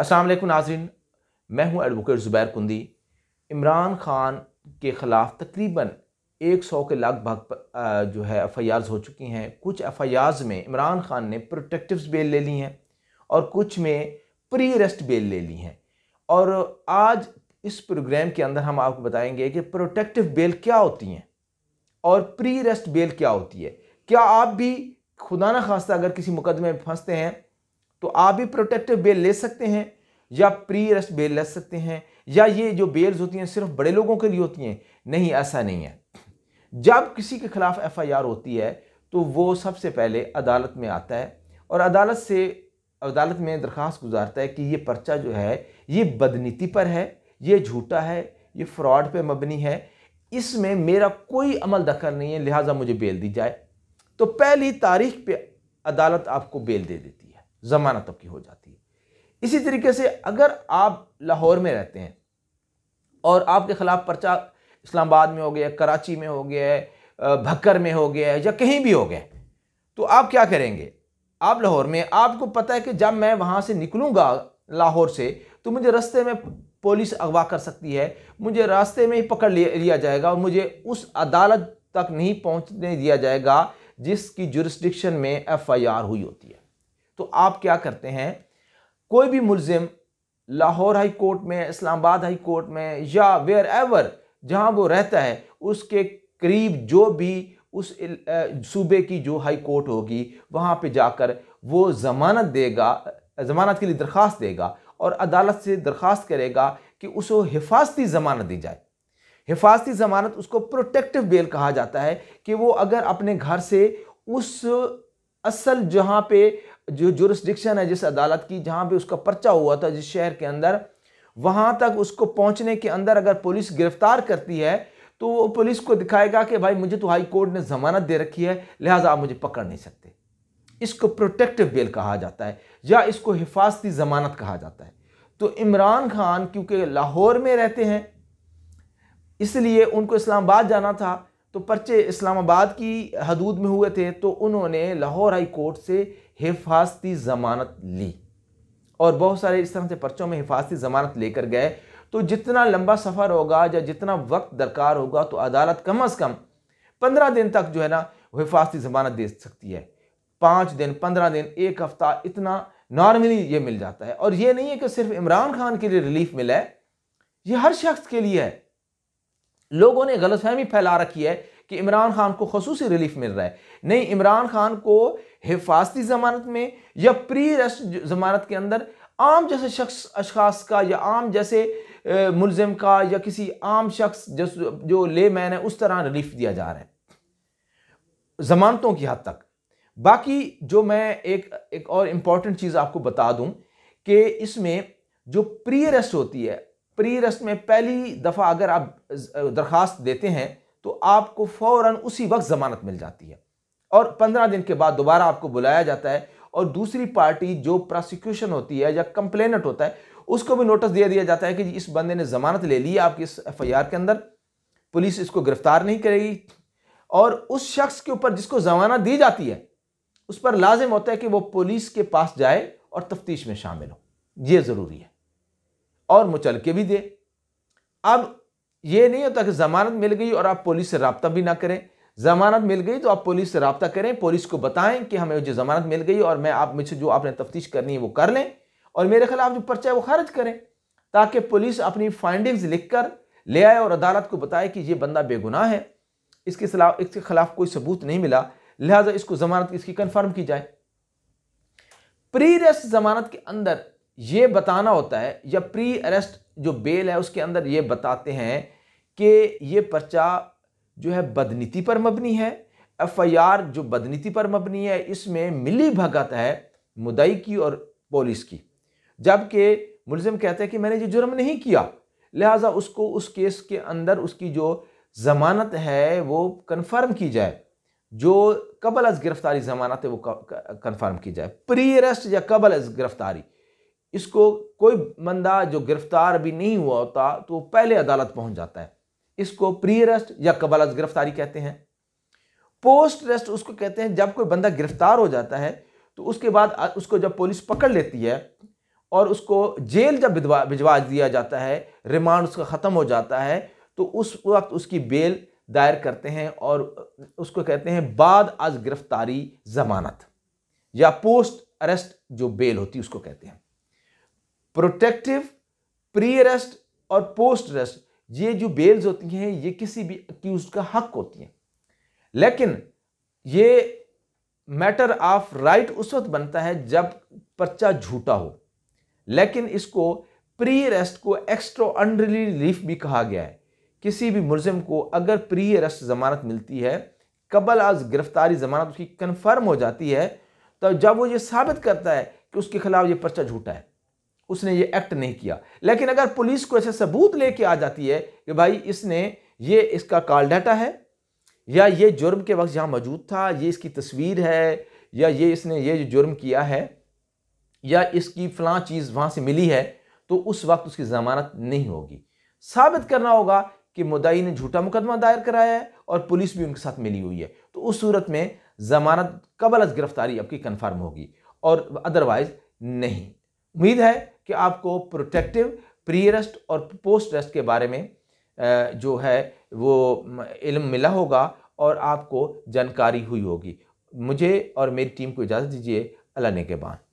असलम नाजरीन मैं हूं एडवोकेट ज़ुबैर कुंदी इमरान खान के ख़िलाफ़ तकरीबन 100 के लगभग जो है एफ़ आई आर्ज़ हो चुकी हैं कुछ एफ़ आई आर्ज़ में इमरान खान ने प्रोटेक्टिव बेल ले ली हैं और कुछ में प्री अरेस्ट बेल ले ली हैं और आज इस प्रोग्राम के अंदर हम आपको बताएंगे कि प्रोटेक्टिव बेल क्या होती हैं और प्री अरेस्ट बेल क्या होती है क्या आप भी खुदा न खास्ता अगर किसी मुकदमे में फंसते हैं तो आप भी प्रोटेक्टिव बेल ले सकते हैं या प्री अरेस्ट बेल ले सकते हैं या ये जो बेल्स होती हैं सिर्फ बड़े लोगों के लिए होती हैं नहीं ऐसा नहीं है जब किसी के खिलाफ एफआईआर होती है तो वो सबसे पहले अदालत में आता है और अदालत से अदालत में दरख्वास्त गुजारता है कि ये पर्चा जो है ये बदनीति पर है ये झूठा है ये फ्रॉड पर मबनी है इसमें मेरा कोई अमल दखल नहीं है लिहाजा मुझे बेल दी जाए तो पहली तारीख पर अदालत आपको बेल दे देती ज़मानत आपकी की हो जाती है इसी तरीके से अगर आप लाहौर में रहते हैं और आपके ख़िलाफ़ पर्चा इस्लामाबाद में हो गया कराची में हो गया है भक्कर में हो गया है या कहीं भी हो गया तो आप क्या करेंगे आप लाहौर में आपको पता है कि जब मैं वहाँ से निकलूँगा लाहौर से तो मुझे रास्ते में पुलिस अगवा कर सकती है मुझे रास्ते में ही पकड़ लिया जाएगा और मुझे उस अदालत तक नहीं पहुँचने दिया जाएगा जिसकी जुरिस्डिक्शन में एफ़ आई आर हुई होती है तो आप क्या करते हैं कोई भी मुलजिम लाहौर हाई कोर्ट में इस्लामाबाद हाई कोर्ट में या वेयर एवर जहाँ वो रहता है उसके करीब जो भी उस सूबे की जो हाई कोर्ट होगी वहाँ पे जाकर वो ज़मानत देगा ज़मानत के लिए दरख्वास्त देगा और अदालत से दरख्वास्त करेगा कि उसको हिफाजती ज़मानत दी जाए हिफाजती ज़मानत उसको प्रोटेक्टिव बेल कहा जाता है कि वो अगर अपने घर से उस असल जहाँ पे जो जुरिस्डिक्शन है जिस अदालत की जहाँ पे उसका पर्चा हुआ था जिस शहर के अंदर वहाँ तक उसको पहुँचने के अंदर अगर पुलिस गिरफ्तार करती है तो वो पुलिस को दिखाएगा कि भाई मुझे तो हाई कोर्ट ने ज़मानत दे रखी है लिहाजा आप मुझे पकड़ नहीं सकते इसको प्रोटेक्टिव बेल कहा जाता है या इसको हिफाजती ज़मानत कहा जाता है तो इमरान खान क्योंकि लाहौर में रहते हैं इसलिए उनको इस्लामाबाद जाना था तो पर्चे इस्लामाबाद की हदूद में हुए थे तो उन्होंने लाहौर हाई कोर्ट से हिफाजती ज़मानत ली और बहुत सारे इस तरह से पर्चों में हिफाजती ज़मानत लेकर गए तो जितना लंबा सफ़र होगा या जितना वक्त दरकार होगा तो अदालत कम अज़ कम पंद्रह दिन तक जो है ना हिफाजती ज़मानत दे सकती है पाँच दिन पंद्रह दिन एक हफ़्ता इतना नॉर्मली ये मिल जाता है और ये नहीं है कि सिर्फ इमरान खान के लिए रिलीफ मिला है ये हर शख्स के लिए है लोगों ने गलतफहमी फैला रखी है कि इमरान खान को खसूस रिलीफ मिल रहा है नहीं इमरान खान को हिफाजती जमानत में या प्री रेस्ट जमानत के अंदर आम जैसे शख्स अशास का या आम जैसे मुलजिम का या किसी आम शख्स जो ले मैन है उस तरह रिलीफ दिया जा रहा है जमानतों की हद तक बाकी जो मैं एक एक और इम्पॉर्टेंट चीज़ आपको बता दूं कि इसमें जो प्री अरेस्ट होती है प्री रस में पहली दफ़ा अगर आप दरख्वास्त देते हैं तो आपको फ़ौर उसी वक्त ज़मानत मिल जाती है और पंद्रह दिन के बाद दोबारा आपको बुलाया जाता है और दूसरी पार्टी जो प्रोसिक्यूशन होती है या कंप्लेनट होता है उसको भी नोटिस दिया दिया जाता है कि इस बंदे ने ज़मानत ले ली आपकी इस एफ के अंदर पुलिस इसको गिरफ्तार नहीं करेगी और उस शख्स के ऊपर जिसको जमानत दी जाती है उस पर लाजिम होता है कि वो पुलिस के पास जाए और तफ्तीश में शामिल हो ये ज़रूरी है और मुचल के भी दे अब ये नहीं होता कि ज़मानत मिल गई और आप पुलिस से रबता भी ना करें ज़मानत मिल गई तो आप पुलिस से रबता करें पुलिस को बताएं कि हमें जो ज़मानत मिल गई और मैं आप मुझसे जो आपने तफ्तीश करनी है वो कर लें और मेरे खिलाफ जो पर्चा है वो खारिज करें ताकि पुलिस अपनी फाइंडिंग्स लिख कर ले आए और अदालत को बताए कि ये बंदा बेगुनाह है इसके खिलाफ इसके खिलाफ कोई सबूत नहीं मिला लिहाजा इसको ज़मानत इसकी कन्फर्म की जाए प्रीरेस्ट ज़मानत के अंदर ये बताना होता है या प्री अरेस्ट जो बेल है उसके अंदर ये बताते हैं कि ये पर्चा जो है बदनीति पर मबनी है एफआईआर जो बदनीति पर मबनी है इसमें मिली भगत है मुदई की और पुलिस की जबकि मुलिम कहते हैं कि मैंने ये जुर्म नहीं किया लिहाजा उसको उस केस के अंदर उसकी जो ज़मानत है वो कन्फर्म की जाए जो कबल अज गिरफ्तारी ज़मानत है वो कन्फर्म की जाए प्री अरेस्ट या कबल अज गिरफ्तारी इसको कोई बंदा जो गिरफ्तार भी नहीं हुआ होता तो वो पहले अदालत पहुंच जाता है इसको प्री अरेस्ट या अज गिरफ्तारी कहते हैं पोस्ट अरेस्ट उसको कहते हैं जब कोई बंदा गिरफ्तार हो जाता है तो उसके बाद उसको जब पुलिस पकड़ लेती है और उसको जेल जब भिजवा भिजवा दिया जाता है रिमांड उसका ख़त्म हो जाता है तो उस वक्त उसकी बेल दायर करते हैं और उसको कहते हैं बाद आज गिरफ्तारी जमानत या पोस्ट अरेस्ट जो बेल होती है उसको कहते हैं प्रोटेक्टिव प्री अरेस्ट और पोस्ट अरेस्ट ये जो बेल्स होती हैं ये किसी भी अक्यूज का हक होती हैं लेकिन ये मैटर ऑफ राइट उस वक्त बनता है जब पर्चा झूठा हो लेकिन इसको प्री अरेस्ट को एक्स्ट्रा अनरिली रिलीफ भी कहा गया है किसी भी मुलजिम को अगर प्री अरेस्ट जमानत मिलती है कबल आज गिरफ्तारी जमानत उसकी कन्फर्म हो जाती है तो जब वो ये साबित करता है कि उसके खिलाफ ये पर्चा झूठा है उसने ये एक्ट नहीं किया लेकिन अगर पुलिस को ऐसे सबूत लेके आ जाती है कि भाई इसने ये इसका कॉल डाटा है या ये जुर्म के वक्त यहाँ मौजूद था ये इसकी तस्वीर है या ये इसने ये जो जुर्म किया है या इसकी फला चीज़ वहाँ से मिली है तो उस वक्त उसकी ज़मानत नहीं होगी साबित करना होगा कि मुदाई ने झूठा मुकदमा दायर कराया है और पुलिस भी उनके साथ मिली हुई है तो उस सूरत में ज़मानत कबल गिरफ़्तारी आपकी कन्फर्म होगी और अदरवाइज़ नहीं उम्मीद है कि आपको प्रोटेक्टिव प्री रेस्ट और पोस्ट रेस्ट के बारे में जो है वो इल्म मिला होगा और आपको जानकारी हुई होगी मुझे और मेरी टीम को इजाज़त दीजिए अल्लाह ने के बाद